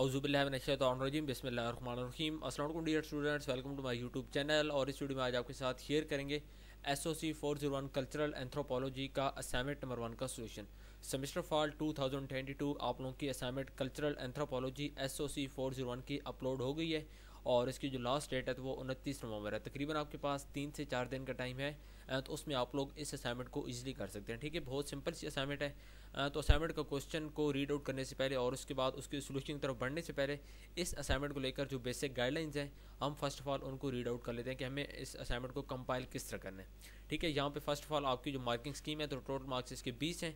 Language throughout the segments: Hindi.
अज़ुबिल्लाजीम बसमीम असलम dear students welcome to my YouTube channel और इस वीडियो में आज आपके साथ शेयर करेंगे S O C four zero one cultural anthropology का असाइनमेंट नंबर वन का solution semester fall two thousand twenty two आप लोगों की assignment cultural anthropology S O C four zero one की अपलोड हो गई है और इसकी जो लास्ट डेट है तो वो उनतीस नवंबर है तकरीबन आपके पास तीन से चार दिन का टाइम है तो उसमें आप लोग इस असाइनमेंट को ईजिली कर सकते हैं ठीक है बहुत सिंपल सी असाइनमेंट है तो असाइनमेंट का क्वेश्चन को रीड आउट करने से पहले और उसके बाद उसके सोल्यूशन की तरफ बढ़ने से पहले इस असाइनमेंट को लेकर जो बेसिक गाइडलाइंस हैं हम फर्स्ट ऑफ ऑल उनको रीड आउट कर लेते हैं कि हमें इस असाइनमेंट को कंपाइल किस तरह करना है ठीक है यहाँ पे फर्स्ट ऑफ ऑल आपकी जो मार्किंग स्कीम है तो टोटल मार्क्स इसके बीस हैं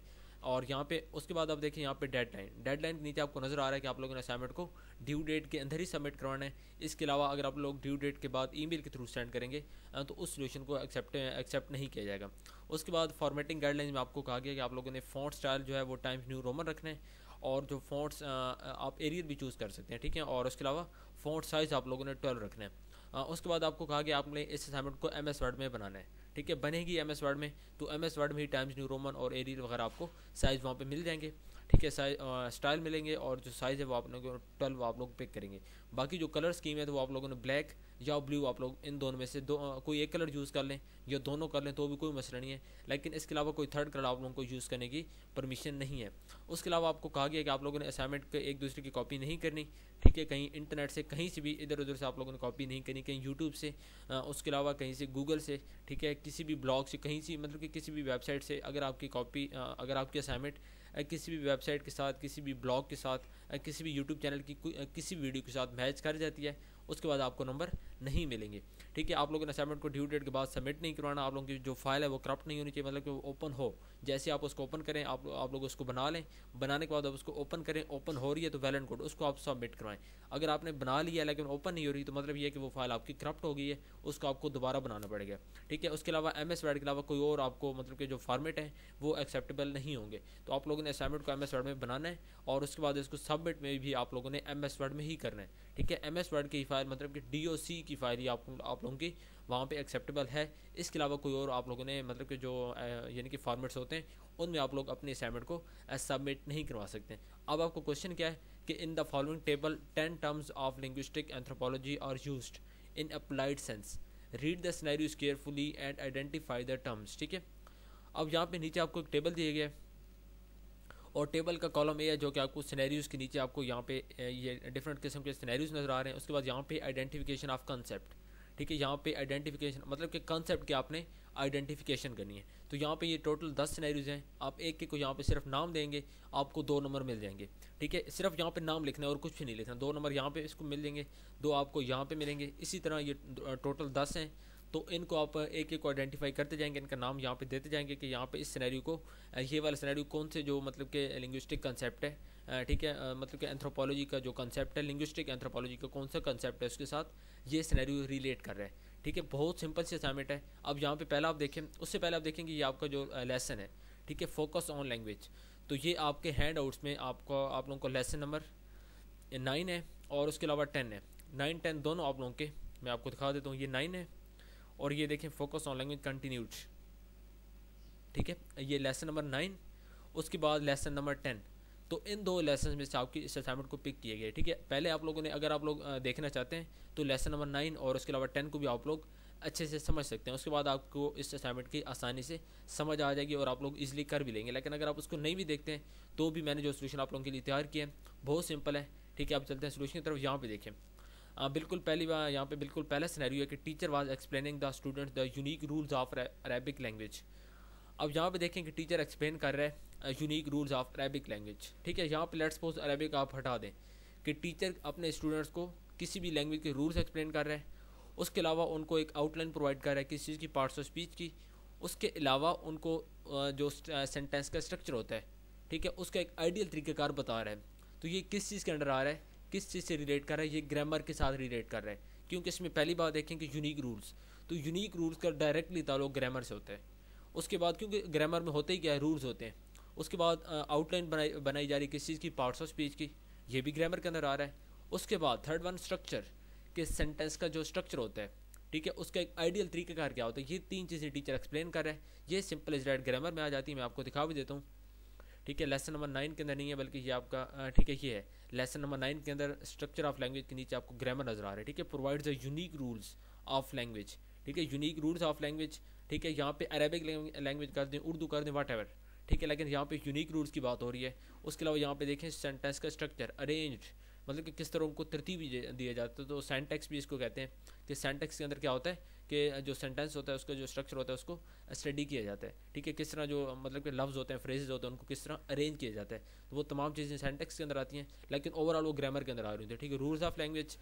और यहाँ पे उसके बाद आप देखें यहाँ पे डेडलाइन डेडलाइन के नीचे आपको नज़र आ रहा है कि आप लोगों ने असाइनमेंट को ड्यू डेट के अंदर ही सबमिट करवाना है इसके अलावा अगर आप लोग ड्यू डेट के बाद ईमेल के थ्रू सेंड करेंगे तो उस सोल्यूशन को एक्सेप्ट एक्सेप्ट नहीं किया जाएगा उसके बाद फॉर्मेटिंग गाइडलाइन में आपको कहा गया कि आप लोगों ने फॉन्ट स्टाइल जो है वो टाइम्स न्यू रोमन रखना है और जो फॉन्ट्स आप एरियल भी चूज़ कर सकते हैं ठीक है और उसके अलावा फॉन्ट साइज़ आप लोगों ने ट्वेल्व रखना है उसके बाद आपको कहा कि आपने इस असाइनमेंट को एम एस वर्ड में बनाना है ठीक है बनेगी एम एस वर्ड में तो एम एस वर्ड में ही टाइम्स न्यू रोमन और एरियल वगैरह आपको साइज़ वहाँ पे मिल जाएंगे ठीक है साइज स्टाइल मिलेंगे और जो साइज़ है वो आप लोगों को ट्वेल्व आप लोग पिक करेंगे बाकी जो कलर स्कीम है तो वो आप लोगों ने ब्लैक या ब्लू आप लोग इन दोनों में से दो कोई एक कलर यूज़ कर लें या दोनों कर लें तो भी कोई मसला नहीं है लेकिन इसके अलावा कोई थर्ड कलर आप लोगों को यूज़ करने की परमिशन नहीं है उसके अलावा आपको कहा गया कि आप लोगों ने असाइनमेंट एक दूसरे की कॉपी नहीं करनी ठीक है कहीं इंटरनेट से कहीं से भी इधर उधर से आप लोगों ने कॉपी नहीं करनी कहीं यूट्यूब से उसके अलावा कहीं से गूगल से ठीक है किसी भी ब्लॉग से कहीं से मतलब कि किसी भी वेबसाइट से अगर आपकी कॉपी अगर आपकी असाइनमेंट किसी भी वेबसाइट के साथ किसी भी ब्लॉग के साथ किसी भी यूट्यूब चैनल की किसी भी वीडियो के साथ मैच कर जाती है उसके बाद आपको नंबर नहीं मिलेंगे ठीक है आप लोगों ने असाइनमेंट को ड्यू डेट के बाद सबमिट नहीं करवाना आप लोगों की जो फाइल है वो करप्ट नहीं होनी चाहिए मतलब कि वो ओपन हो जैसे आप उसको ओपन करें आप आप लोग उसको बना लें बनाने के बाद आप उसको ओपन करें ओपन हो रही है तो वैलेंट कोड उसको आप सबमिट करवाएं अगर आपने बना लिया लेकिन ओपन नहीं हो रही तो मतलब ये है कि वो फाइल आपकी करप्ट हो गई है उसको आपको दोबारा बनाना पड़ेगा ठीक है उसके अलावा एम एस वर्ड के अलावा कोई और आपको मतलब कि जो फॉर्मेट है वो एक्सेप्टेबल नहीं होंगे तो आप लोगों ने असाइनमेंट को एम एस वर्ड में बनाना है और उसके बाद इसको सबमिट में भी आप लोगों ने एम एस वर्ड में ही करना है ठीक है एम एस वर्ड की फायर मतलब कि डी ओ सी की फायर ही आप आप लोगों की वहाँ पे एक्सेप्टेबल है इसके अलावा कोई और आप लोगों ने मतलब कि जो यानी कि फॉर्मेट्स होते हैं उनमें आप लोग अपने असाइनमेंट को सबमिट नहीं करवा सकते अब आपको क्वेश्चन क्या है कि in the following table ten terms of linguistic anthropology are use in applied sense read the scenarios carefully and identify the terms ठीक है अब यहाँ पे नीचे आपको एक टेबल दिया गया है और टेबल का कॉलम ये है जो कि आपको सिनेरियोज़ के नीचे आपको यहाँ पे ये डिफरेंट किस्म के सिनेरियोज़ नज़र आ रहे हैं उसके बाद यहाँ पे आइडेंटिफिकेशन ऑफ कंसेप्ट ठीक है यहाँ पे आइडेंटिफिकेशन मतलब कि कंसेप्ट के आपने आइडेंटिफिकेशन करनी है तो यहाँ पे ये टोटल दस सिनेरियोज़ हैं आप एक एक को यहाँ पे सिर्फ नाम देंगे आपको दो नंबर मिल जाएंगे ठीक है सिर्फ यहाँ पे नाम लिखना है और कुछ भी नहीं लिखना दो नंबर यहाँ पे इसको मिल जाएंगे दो आपको यहाँ पे मिलेंगे इसी तरह ये टोटल दस हैं तो इनको आप एक एक को आइडेंटिफाई करते जाएंगे इनका नाम यहाँ पे देते जाएंगे कि यहाँ पे इस सिनेरियो को ये वाला सिनेरियो कौन से जो मतलब के लिंग्विस्टिक कंसेप्ट है ठीक है मतलब कि एंथ्रोपोलॉजी का जो कंसेप्ट है लिंग्विस्टिक एंथ्रोपोलॉजी का कौन सा कंसेप्ट है उसके साथ ये सिनेरियो रिलेट कर रहे हैं ठीक है बहुत सिंपल सी असाइनमेंट है अब यहाँ पे पहला आप देखें उससे पहले आप देखेंगे ये आपका जो लेसन है ठीक है फोकस ऑन लैंग्वेज तो ये आपके हैंड आउट्स में आपका आप लोगों को लेसन नंबर नाइन है और उसके अलावा टेन है नाइन टेन दोनों आप लोगों के मैं आपको दिखा देता हूँ ये नाइन है और ये देखें फोकस ऑन लैंग्वेज कंटिन्यूड ठीक है ये लेसन नंबर नाइन उसके बाद लेसन नंबर टेन तो इन दो लेसन में से आपकी इस असाइनमेंट को पिक किया गया ठीक है पहले आप लोगों ने अगर आप लोग देखना चाहते हैं तो लेसन नंबर नाइन और उसके अलावा टेन को भी आप लोग अच्छे से समझ सकते हैं उसके बाद आपको इस असाइनमेंट की आसानी से समझ आ जाएगी और आप लोग इज़िली कर भी लेंगे लेकिन अगर आप उसको नहीं भी देखते हैं तो भी मैंने जो सोल्यूशन आप लोगों के लिए तैयार किया है बहुत सिंपल है ठीक है आप चलते हैं सोल्यूशन की तरफ यहाँ पर देखें बिल्कुल पहली बार यहाँ पे बिल्कुल पहला सिनेरियो है कि teacher was explaining the student the unique rules of Arabic language अब यहाँ पे देखें कि टीचर एक्सप्लेन कर रहा है unique rules of Arabic language ठीक है यहाँ पे लेट्स सपोज अरेबिक आप हटा दें कि टीचर अपने स्टूडेंट्स को किसी भी लैंग्वेज के रूल्स एक्सप्लेन कर रहे हैं उसके अलावा उनको एक आउटलाइन प्रोवाइड कर रहा है किसी चीज़ की पार्ट्स ऑफ स्पीच की उसके अलावा उनको जो सेंटेंस का स्ट्रक्चर होता है ठीक है उसका एक आइडियल तरीक़ेकार बता रहा है तो ये किस चीज़ के अंडर आ रहा है किस चीज़ से रिलेट कर रहा है ये ग्रामर के साथ रिलेट कर रहा है क्योंकि इसमें पहली बात देखें कि यूनिक रूल्स तो यूनिक रूल्स का डायरेक्टली ताल्लुक ग्रामर से होता है उसके बाद क्योंकि ग्रामर में होते ही क्या है रूल्स होते हैं उसके बाद आउटलाइन बनाई बनाई जा रही किस चीज़ की पार्ट्स ऑफ स्पीच की ये भी ग्रामर के अंदर आ रहा है उसके बाद थर्ड वन स्ट्रक्चर के सेंटेंस का जो स्ट्रक्चर होता है ठीक है उसका एक आइडियल का क्या होता है ये तीन चीज़ें टीचर एक्सप्लेन कर रहा है ये सिंपल इज राइट ग्रामर में आ जाती है मैं आपको दिखा भी देता हूँ ठीक है लेसन नंबर नाइन के अंदर नहीं है बल्कि ये आपका ठीक है ये है लेसन नंबर नाइन के अंदर स्ट्रक्चर ऑफ लैंग्वेज के नीचे आपको ग्रामर नजर आ रहा है ठीक है provides a unique rules of language ठीक है यूनिक रूल्स ऑफ लैंग्वेज ठीक है यहाँ पे अरेबिक लैंग्वेज कर दें उर्दू कर दें एवर ठीक है लेकिन यहाँ पे यूनिक रूल्स की बात हो रही है उसके अलावा यहाँ पे देखें सेंटेंस का स्ट्रक्चर अरेंज मतलब कि किस तरह उनको तृतीय भी दिया जाता है तो सेंटेक्स भी इसको कहते हैं कि सेंटेक्स के अंदर क्या होता है के जो सेंटेंस होता है उसका जो स्ट्रक्चर होता है उसको स्टडी किया जाता है ठीक है किस तरह जो मतलब के लफ्ज़ होते हैं फ्रेजेज होते हैं उनको किस तरह अरेंज किया जाता है तो वो तमाम चीज़ें सेंटेक्स के अंदर आती हैं लेकिन ओवरऑल वो ग्रामर के अंदर आ रही होती है ठीक है रूल्स ऑफ लैंग्वेज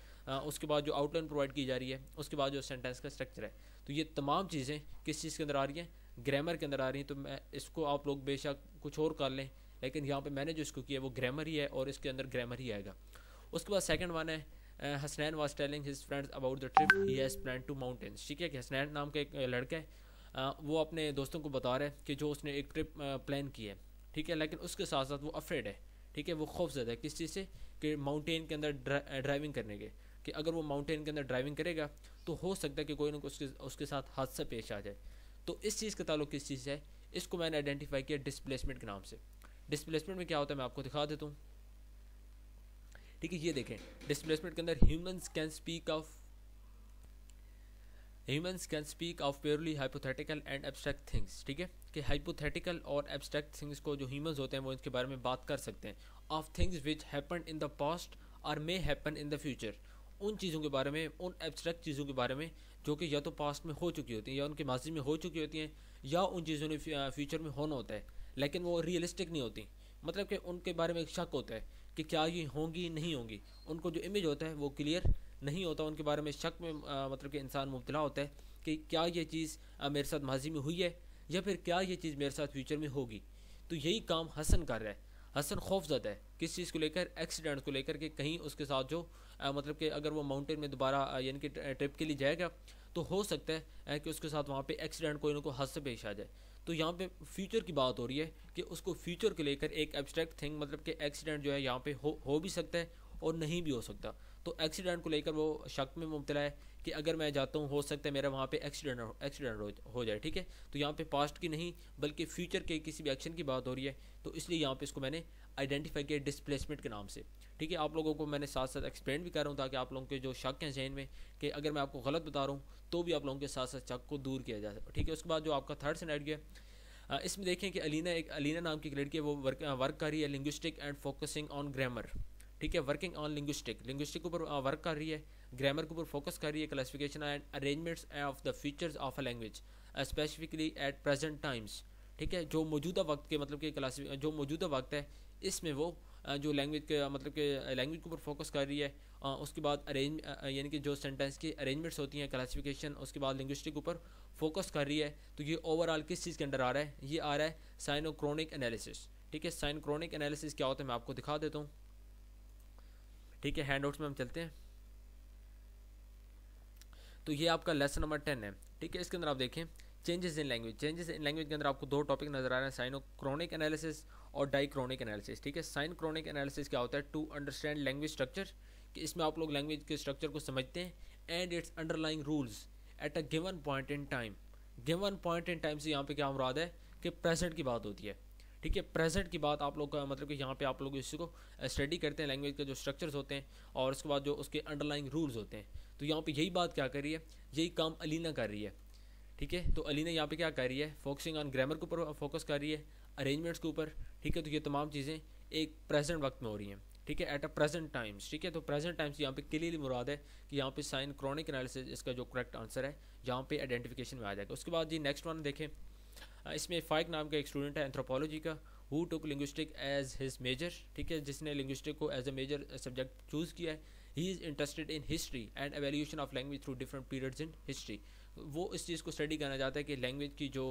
उसके बाद जो आउटलाइन प्रोवाइड की जा रही है उसके बाद जो सेंटेंस का स्ट्रक्चर है तो ये तमाम चीज़ें किस चीज़ के अंदर आ रही हैं ग्रामर के अंदर आ रही हैं तो मैं इसको आप लोग बेशक कुछ और कर लें लेकिन यहाँ पर मैंने जो इसको किया वो ग्रामर ही है और इसके अंदर ग्रामर ही आएगा उसके बाद सेकंड वन है Hasnain was telling his friends about the trip he has plan to mountains ठीक है कि हसनैन नाम का एक uh, लड़का है uh, वो अपने दोस्तों को बता रहा है कि जो उसने एक ट्रिप प्लान uh, की है ठीक है लेकिन उसके साथ साथ वो अफ्रेड है ठीक है वो खौफजदा है किस चीज़ से कि माउंटेन के अंदर ड्राइविंग करने के कि अगर वो माउंटेन के अंदर ड्राइविंग करेगा तो हो सकता है कि कोई ना कोई उसके उसके साथ हादसा पेश आ जाए तो इस चीज़ का ताल्लुक किस चीज़ से है इसको मैंने आइडेंटिफाई किया डिसप्लेसमेंट के नाम से डिसप्लेसमेंट में क्या होता है मैं आपको दिखा देता हूँ ठीक है ये देखें डिस्प्लेसमेंट के अंदर humans can speak of humans can speak of purely hypothetical and abstract things ठीक है कि हाइपोथेटिकल और एब्स्ट्रैक्ट थिंग्स को जो ह्यूमंस होते हैं वो इसके बारे में बात कर सकते हैं of things which happen in the past और may happen in the future उन चीज़ों के बारे में उन एब्स्ट्रैक्ट चीज़ों के बारे में जो कि या तो पास्ट में हो चुकी होती हैं या उनके माजी में हो चुकी होती हैं या उन चीज़ों ने फ्यूचर में होना होता है लेकिन वो रियलिस्टिक नहीं होती मतलब कि उनके बारे में एक शक होता है कि क्या ये होंगी नहीं होंगी उनको जो इमेज होता है वो क्लियर नहीं होता उनके बारे में शक में आ, मतलब कि इंसान मुबतला होता है कि क्या ये चीज़ मेरे साथ माजी में हुई है या फिर क्या ये चीज़ मेरे साथ फ्यूचर में होगी तो यही काम हसन कर रहा है हसन खौफजदा है किस चीज़ को लेकर एक्सीडेंट को लेकर के कहीं उसके साथ जो आ, मतलब कि अगर वो माउंटेन में दोबारा यानी कि ट्रिप के लिए जाएगा तो हो सकता है कि उसके साथ वहाँ पे एक्सीडेंट कोई ना कोई हादसे पेश आ जाए तो यहाँ पे फ्यूचर की बात हो रही है कि उसको फ्यूचर को लेकर एक एब्स्ट्रैक्ट थिंग मतलब कि एक्सीडेंट जो है यहाँ पे हो हो भी सकता है और नहीं भी हो सकता तो एक्सीडेंट को लेकर वो शक में मुबतला है कि अगर मैं जाता हूँ हो सकता है मेरा वहाँ पे एक्सीडेंट एक्सीडेंट हो जाए ठीक है तो यहाँ पे पास्ट की नहीं बल्कि फ्यूचर के किसी भी एक्शन की बात हो रही है तो इसलिए यहाँ पे इसको मैंने आइडेंटिफाई किया डिसप्लेसमेंट के नाम से ठीक है आप लोगों को मैंने साथ साथ एक्सप्लेन भी कर रहा हूँ ताकि आप लोगों के जो शक हैं जहन में कि अगर मैं आपको गलत बता रहा हूँ तो भी आप लोगों के साथ साथ चक को दूर किया जा सकता ठीक है उसके बाद जो आपका थर्ड स्नैड गया इसमें देखें कि अलीना एक अलीना नाम की एक लड़की है वो वर्क वर्क कर रही है linguistic and focusing on grammar ठीक है वर्किंग ऑन लिंग्विस्टिक लिंग्विस्टिक के ऊपर वर्क कर रही है ग्रामर के ऊपर फोकस कर रही है classification and arrangements of the features of a language specifically at present times ठीक है जो मौजूदा वक्त के मतलब कि क्लासिफिक जो मौजूदा वक्त है इसमें वो जो लैंग्वेज के मतलब के लैंग्वेज के ऊपर फोकस कर रही है उसके बाद अरेंज यानी कि जो सेंटेंस की अरेंजमेंट्स होती हैं क्लासिफिकेशन उसके बाद लिंग्विस्टिक ऊपर फोकस कर रही है तो ये ओवरऑल किस चीज़ के अंडर आ रहा है ये आ रहा है साइनोक्रोनिक एनालिसिस ठीक है साइनक्रोनिक एनालिसिस क्या होता है मैं आपको दिखा देता हूँ ठीक है हैंड में हम चलते हैं तो ये आपका लेसन नंबर टेन है ठीक है इसके अंदर आप देखें changes in language changes in language के अंदर आपको दो टॉपिक नजर आ रहे हैं क्रोनिक एनालिसिस और डाइक्रोनिक एनालिसिस ठीक है साइन क्रोनिक एनालिसिस क्या होता है टू अंडरस्टैंड लैंग्वेज स्ट्रक्चर कि इसमें आप लोग लैंग्वेज के स्ट्रक्चर को समझते हैं and its underlying rules at a given point in time given point in time से यहाँ पे क्या मुराद है कि प्रेजेंट की बात होती है ठीक है प्रेजेंट की बात आप लोग का मतलब कि यहाँ पे आप लोग इसी को स्टडी करते हैं लैंग्वेज के जो स्ट्रक्चर्स होते हैं और उसके बाद जो उसके अंडरलाइंग रूल्स होते हैं तो यहाँ पे यही बात क्या कर रही है यही काम अलीना कर रही है ठीक है तो अली ने यहाँ पे क्या कर रही है फोकसिंग ऑन ग्रामर के ऊपर फोकस कर रही है अरेंजमेंट्स के ऊपर ठीक है तो ये तमाम चीज़ें एक प्रेजेंट वक्त में हो रही हैं ठीक है एट अ प्रेजेंट टाइम्स ठीक है तो प्रेजेंट टाइम्स यहाँ पे क्लियरली मुराद है कि यहाँ पे साइन क्रॉनिक एनालिसिस इसका जो करेक्ट आंसर है यहाँ पे आइडेंटिफिकेशन में आ जाएगा उसके बाद जी नेक्स्ट वन देखें इसमें फाइक नाम का एक स्टूडेंट है एंथ्रोपोलॉजी का who took linguistic as his major ठीक है जिसने लिंग्विस्टिक को as a major subject choose किया है he is interested in history and evolution of language through different periods in history वो इस चीज़ को स्टडी करना चाहता है कि लैंग्वेज की जो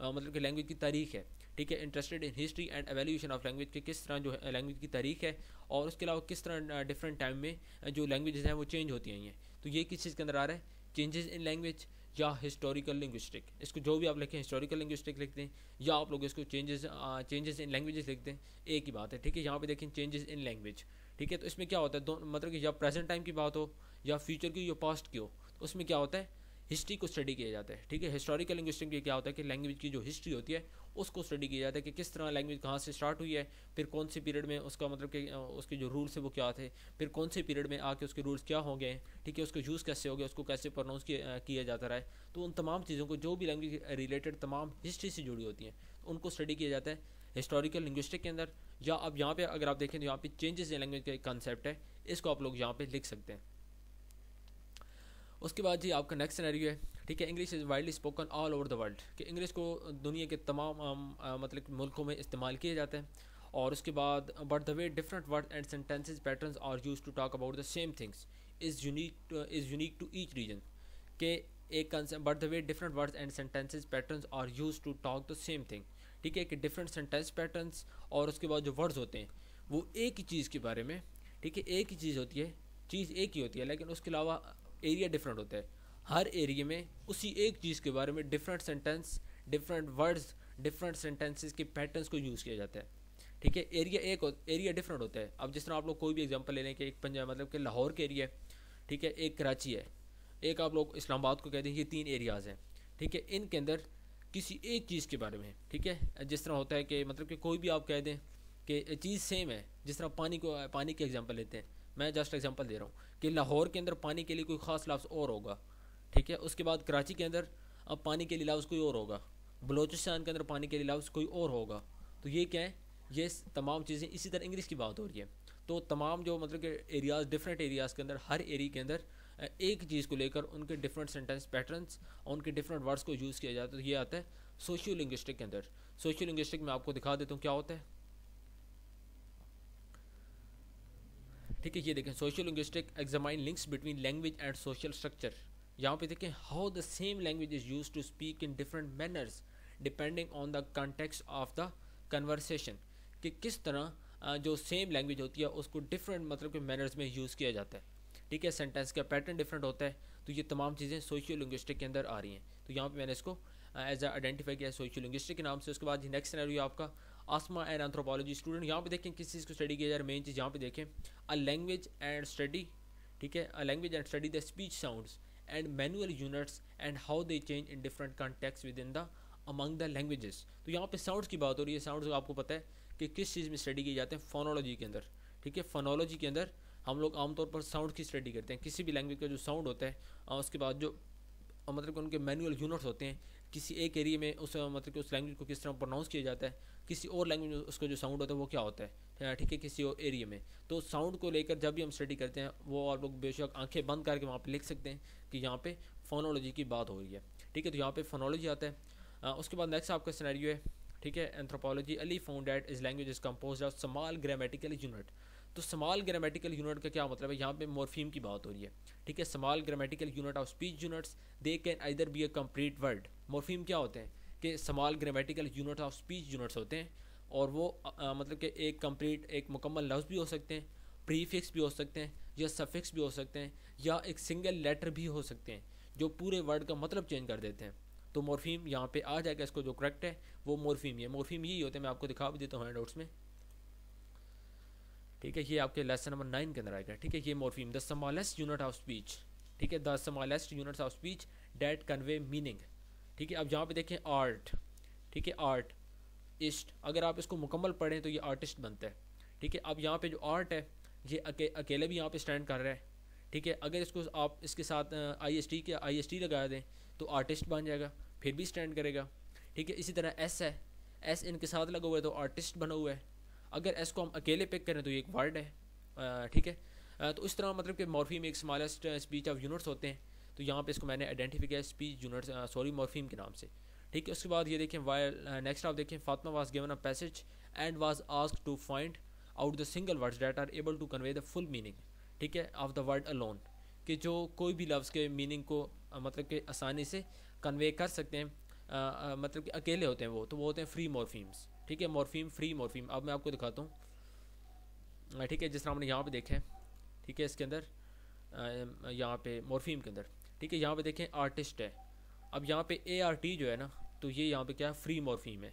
आ, मतलब कि लैंग्वेज की तारीख है ठीक है interested in history and evolution of language के किस तरह जो है लैंग्वेज की तारीख है और उसके अलावा किस तरह डिफरेंट टाइम में जो लैंग्वेज हैं वो चेंज होती आई हैं तो ये किस चीज़ के अंदर आ रहा है चेंजेस इन लैंग्वेज या हिस्टोरिकल लिंग्विस्टिक इसको जो भी आप लिखें हिस्टोरिकल लिंग्विस्टिक लिख दें या आप लोग इसको चेंजेस चेंजेस इन लैंग्वेजेस लिख दें एक ही बात है ठीक है यहाँ पे देखें चेंजेस इन लैंग्वेज ठीक है तो इसमें क्या होता है दो मतलब कि या प्रेजेंट टाइम की बात हो या फ्यूचर की या पास्ट की हो तो उसमें क्या होता है हिस्ट्री को स्टडी किया जाता है ठीक है हिस्टोरिकल लिंग्विस्टिक में क्या होता है कि लैंग्वेज की जो हिस्ट्री होती है उसको स्टडी किया जाता है कि किस तरह लैंग्वेज कहाँ से स्टार्ट हुई है फिर कौन से पीरियड में उसका मतलब कि उसके जो रूल्स है वो क्या थे फिर कौन से पीरियड में आके उसके रूल्स क्या हो गए ठीक है उसको यूज़ कैसे हो गया उसको कैसे प्रोनाउंस किया जाता रहा है तो उन तमाम चीज़ों को जो भी लैंग्वेज रिलेटेड तमाम हिस्ट्री से जुड़ी होती हैं तो उनको स्टडी किया जाता है हिस्टोरिकल लिंग्विस्टिक के अंदर या अब यहाँ पर अगर आप देखें तो यहाँ पर चेंजेस इन लैंग्वेज का एक कंसेप्ट है इसको आप लोग यहाँ पर लिख सकते हैं उसके बाद जी आपका नेक्स्ट सिनेरियो है ठीक है English is widely spoken all over the world कि इंग्लिश को दुनिया के तमाम आ, मतलब मुल्कों में इस्तेमाल किया जाता है और उसके बाद but the way different word and sentences pattern are use to talk about the same things is unique is unique to each region के एक but the way different words and sentences pattern are use to talk the same thing ठीक है कि डिफरेंट सेंटेंस पैटर्न और उसके बाद जो वर्ड्स होते हैं वो एक ही चीज़ के बारे में ठीक है एक ही चीज़ होती है चीज़ एक ही होती है लेकिन उसके अलावा एरिया डिफरेंट होता है हर एरिया में उसी एक चीज़ के बारे में different sentence different words different sentences के पैटर्न्स को यूज़ किया जाता है ठीक है एरिया एक एरिया डिफरेंट होता है अब जिस तरह आप लोग कोई भी एग्जांपल ले लें कि एक पंजाब मतलब कि लाहौर के एरिया है ठीक है एक कराची है एक आप लोग इस्लामाबाद को कहते हैं ये तीन एरियाज़ हैं ठीक है इनके अंदर किसी एक चीज़ के बारे में ठीक है जिस तरह होता है कि मतलब कि कोई भी आप कह दें कि चीज़ सेम है जिस तरह पानी को पानी की एग्जाम्पल लेते हैं मैं जस्ट एग्जांपल दे रहा हूँ कि लाहौर के अंदर पानी के लिए कोई ख़ास लफ्ज़ और होगा ठीक है उसके बाद कराची के अंदर अब पानी के लिए लफ्ज़ कोई और होगा बलोचिस्तान के अंदर पानी के लिए लफ्ज़ कोई और होगा तो ये क्या है ये तमाम चीज़ें इसी तरह इंग्लिश की बात हो रही है तो तमाम जो मतलब कि एरियाज़ डिफरेंट एरियाज़ के अंदर हर एरिए के अंदर एक चीज़ को लेकर उनके डिफरेंट सेंटेंस पैटर्न्स और उनके डिफरेंट वर्ड्स को यूज़ किया जाता है तो ये आता है सोशियो लिंग्विस्टिक के अंदर सोशियो लिंग्विस्टिक में आपको दिखा देता हूँ क्या होता है ठीक है ये देखें social linguistic examine links between language and social structure यहाँ पे देखें how the same language is use to speak in different manners depending on the context of the conversation कि किस तरह जो सेम लैंग्वेज होती है उसको डिफरेंट मतलब के मैनर्स में यूज़ किया जाता है ठीक है सेंटेंस का पैटर्न डिफरेंट होता है तो ये तमाम चीज़ें सोशियो लिंग्विस्टिक के अंदर आ रही हैं तो यहाँ पे मैंने इसको एज आइडेंटिफाई किया सोशियो लिंग्विस्टिक के नाम से उसके बाद नेक्स्ट सिनेरियो आपका आसमा एंड एंथ्रोपोलॉजी स्टूडेंट यहाँ पे देखें किस चीज़ को स्टडी किया जा रहा है मेन चीज़ यहाँ पे देखें अ लैंग्वेज एंड स्टडी ठीक है a language and study the speech sounds and manual units and how they change in different contexts with in the among the languages तो यहाँ पे साउंड्स की बात हो रही है साउंड्स आपको पता है कि किस चीज़ में स्टडी किए जाते हैं फोनोलॉजी के अंदर ठीक है फोनोलॉजी के अंदर हम लोग आमतौर पर साउंड की स्टडी करते हैं किसी भी लैंग्वेज का जो साउंड होता है उसके बाद जो मतलब कि उनके मैनुअल यूनिट्स होते हैं किसी एक एरिए में उस मतलब कि उस लैंग्वेज को किस तरह प्रोनाउंस किया जाता है किसी और लैंग्वेज में उसका जो साउंड होता है वो क्या होता है हाँ, ठीक है किसी और एरिया में तो साउंड को लेकर जब भी हम स्टडी करते हैं वो और लोग बेशक आंखें बंद करके वहाँ पर लिख सकते हैं कि यहाँ पे फोनोलॉजी की बात हो रही है ठीक है तो यहाँ पे फोनोलॉजी आता है आ, उसके बाद नेक्स्ट आपका सिनेरियो है ठीक है anthropology Ali found that is language is compose of small grammatical unit तो स्मॉल ग्रामेटिकल यूनिट का क्या मतलब है यहाँ पे मॉर्फीम की बात हो रही है ठीक है small grammatical unit of speech units they can either be a complete word morpheme क्या होते हैं के small grammatical units of speech units होते हैं और वो आ, मतलब कि एक कंप्लीट एक मुकम्मल लफ्ज़ भी हो सकते हैं प्रीफिक्स भी हो सकते हैं या सफिक्स भी हो सकते हैं या एक सिंगल लेटर भी हो सकते हैं जो पूरे वर्ड का मतलब चेंज कर देते हैं तो मॉर्फीम यहाँ पे आ जाएगा इसको जो करेक्ट है वो मॉर्फीम है मॉर्फीम यही होते हैं मैं आपको दिखा भी देता हूँ नोट्स में ठीक है ये आपके लेसन नंबर नाइन के अंदर आएगा ठीक है ये morpheme the smallest unit of speech ठीक है the smallest units of speech that convey meaning ठीक है अब जहाँ पे देखें आर्ट ठीक है आर्ट इस्ट अगर आप इसको मुकम्मल पढ़ें तो ये आर्टिस्ट बनता है ठीक है अब यहाँ पे जो आर्ट है ये अके, अकेले भी यहाँ पे स्टैंड कर रहा है ठीक है अगर इसको आप इसके साथ आई एस टी के आई एस टी लगा दें तो आर्टिस्ट बन जाएगा फिर भी स्टैंड करेगा ठीक है इसी तरह एस है एस इनके साथ लगा हुआ है तो आर्टिस्ट बना हुआ है अगर एस को हम अकेले पिक करें तो ये एक वर्ड है ठीक है तो इस तरह मतलब कि मॉर्फी में एक स्मॉलेस्ट स्पीच ऑफ यूनिट्स होते हैं तो यहाँ पे इसको मैंने किया स्पीच यूनिट सॉरी मॉर्फीम के नाम से ठीक है उसके बाद ये देखें वाई नेक्स्ट uh, आप देखें Fatima was given a passage and was ask to find out the single words that are able to convey the full meaning ठीक है ऑफ द वर्ड अलोन कि जो कोई भी लफ्ज़ के मीनिंग को uh, मतलब कि आसानी से कन्वे कर सकते हैं आ, uh, आ, मतलब कि अकेले होते हैं वो तो वो होते हैं फ्री मॉर्फीम्स ठीक है मॉर्फीम फ्री मॉर्फीम अब मैं आपको दिखाता हूँ ठीक है जिस तरह हमने यहाँ पे देखा है ठीक है इसके अंदर यहाँ पे मॉर्फीम के अंदर ठीक है यहाँ पे देखें आर्टिस्ट है अब यहाँ पे ए आर टी जो है ना तो ये यहाँ पे क्या है फ्री मॉर्फीम है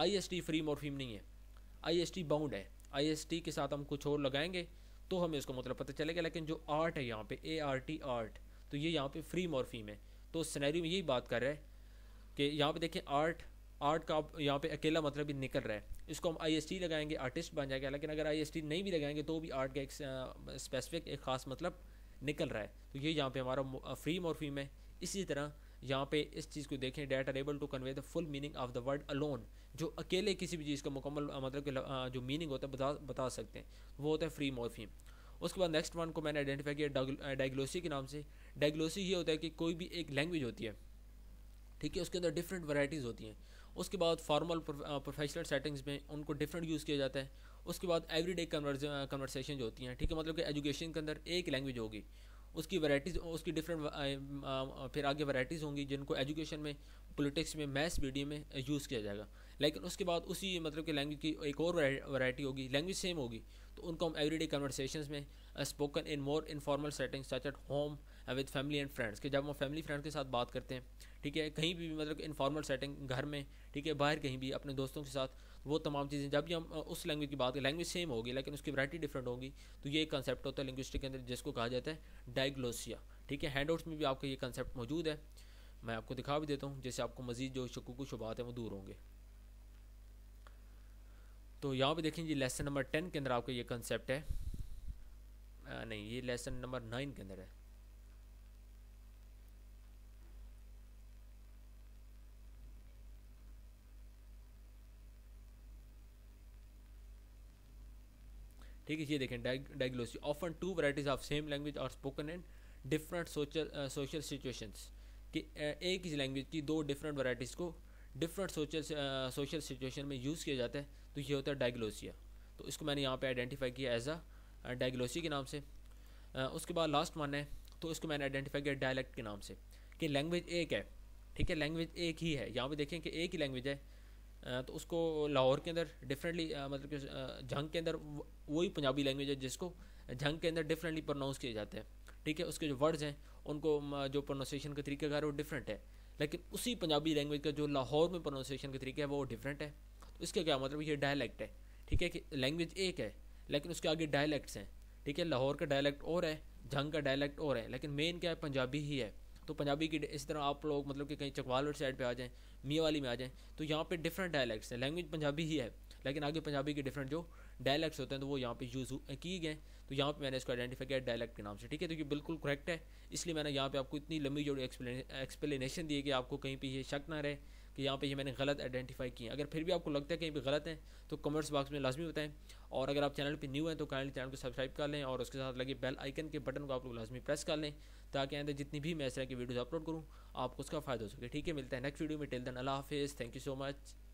I S T free morpheme नहीं है आई एस टी बाउंड है आई एस टी के साथ हम कुछ और लगाएंगे तो हमें इसको मतलब पता चलेगा लेकिन जो आर्ट है यहाँ पे ए आर टी आर्ट तो ये यहाँ पे फ्री मॉर्फीम है तो सिनेरियो में यही बात कर रहा है कि यहाँ पे देखें आर्ट आर्ट का यहाँ पे अकेला मतलब भी निकल रहा है इसको हम आई एस टी लगाएंगे आर्टिस्ट बन जाएगा लेकिन अगर आई एस टी नहीं भी लगाएंगे तो भी आर्ट का एक स्पेसिफिक एक ख़ास मतलब निकल रहा है तो ये यहाँ पे हमारा फ्री मॉर्फीम है इसी तरह यहाँ पे इस चीज़ को देखें that are able to convey the full meaning of the word alone जो अकेले किसी भी चीज़ का मुकम्मल मतलब जो मीनिंग होता है बता बता सकते हैं वो होता है फ्री मॉर्फीम उसके बाद नेक्स्ट वन को मैंने आइडेंटिफाई किया डायग्लोसी के नाम से डायग्लोसी ये होता है कि कोई भी एक लैंग्वेज होती है ठीक है उसके अंदर डिफरेंट वराइटीज़ होती हैं उसके बाद फॉर्मल प्रोफेशनल सेटिंग्स में उनको डिफरेंट यूज़ किया जाता है उसके बाद एवरी डे कन्वर्सेशन जो होती हैं ठीक है मतलब कि एजुकेशन के अंदर एक लैंग्वेज होगी उसकी वैराइटीज़ उसकी डिफरेंट फिर आगे वैराइटीज़ होंगी जिनको एजुकेशन में पॉलिटिक्स में मैथ्स मीडियम में यूज़ किया जाएगा लेकिन उसके बाद उसी मतलब कि लैंग्वेज की एक और वैरायटी होगी लैंग्वेज सेम होगी तो उनको हम एवरीडे कन्वर्सेशन में spoken in more informal settings such at home with family and friends कि जब हम फैमिली फ्रेंड के साथ बात करते हैं ठीक है कहीं भी मतलब इनफॉर्मल सेटिंग घर में ठीक है बाहर कहीं भी अपने दोस्तों के साथ वो तमाम चीज़ें जब भी हम उस लैंग्वेज की बात करें लैंग्वेज सेम होगी लेकिन उसकी वैरायटी डिफरेंट होगी तो ये एक कंसेप्ट होता है लिंग्विस्टिक के अंदर जिसको कहा जाता है डाइग्लोसिया ठीक है हैंड आउट्स में भी आपका ये कंसेप्ट मौजूद है मैं आपको दिखा भी देता हूँ जैसे आपको मजीद जो शकूक शुबात हैं वो दूर होंगे तो यहाँ पर देखें जी लेसन नंबर टेन के अंदर आपका ये कंसेप्ट है नहीं ये लेसन नंबर नाइन के अंदर है ठीक है ये देखें diglossia often two varieties of same language और spoken and different social social situations कि uh, एक ही लैंग्वेज की दो डिफरेंट वराइटीज़ को डिफरेंट सोशल सोशल सिचुएशन में यूज़ किया जाता है तो ये होता है डायग्लोसिया तो इसको मैंने यहाँ पे आइडेंटिफाई किया एज अ डायग्लोसी के नाम से आ, uh, उसके बाद लास्ट वन है तो इसको मैंने आइडेंटिफाई किया डायलैक्ट के नाम से कि लैंग्वेज एक है ठीक है लैंग्वेज एक ही है यहाँ पे देखें कि एक ही लैंग्वेज है तो उसको लाहौर के अंदर डिफरेंटली मतलब कि झंग के अंदर वही पंजाबी लैंग्वेज है जिसको झंग के अंदर डिफरेंटली प्रोनाउंस किए जाते हैं ठीक है उसके जो वर्ड्स हैं उनको जो प्रोनाउंसिएशन का तरीका है वो डिफरेंट है लेकिन उसी पंजाबी लैंग्वेज का जो लाहौर में प्रोनाउंसिएशन का तरीका है वो डिफरेंट है तो इसका क्या मतलब ये डायलैक्ट है ठीक है कि लैंग्वेज एक है लेकिन उसके आगे डायलैक्ट्स हैं ठीक है लाहौर का डायलैक्ट और है झंग का डायलैक्ट और है लेकिन मेन क्या है पंजाबी ही है तो पंजाबी की इस तरह आप लोग मतलब कि कहीं चकवाल साइड पर आ जाएँ मियाँ वाली में आ जाएँ तो यहाँ पर डिफरेंट डायलैक्ट्स हैं लैंग्वेज पंजाबी ही है लेकिन आगे पंजाबी के डिफरेंट जो डायलैक्ट्स होते हैं तो वो यहाँ पे यूज़ किए गए तो यहाँ पे मैंने इसको आइडेंटिफाई किया डायलैक्ट के नाम से ठीक है तो ये बिल्कुल करेक्ट है इसलिए मैंने यहाँ पे आपको इतनी लंबी जो एक्सप्लेनेशन दी है कि आपको कहीं पे ये शक ना रहे कि यहाँ पे ये मैंने गलत आइडेंटिफाई किए अगर फिर भी आपको लगता है कहीं भी गलत हैं तो कमेंट्स बॉक्स में लाजमी बताएं और अगर आप चैनल पर न्यू हैं तो काइंडली चैनल को सब्सक्राइब कर लें और उसके साथ लगे बेल आइकन के बटन को आप लोग लाजमी प्रेस कर लें ताकि आइंदा जितनी भी मैं इस तरह की वीडियोज़ अपलोड करूँ आपको उसका फ़ायदा हो सके ठीक है मिलता है नेक्स्ट वीडियो में टेल दन अला हाफिज़ थैंक यू सो मच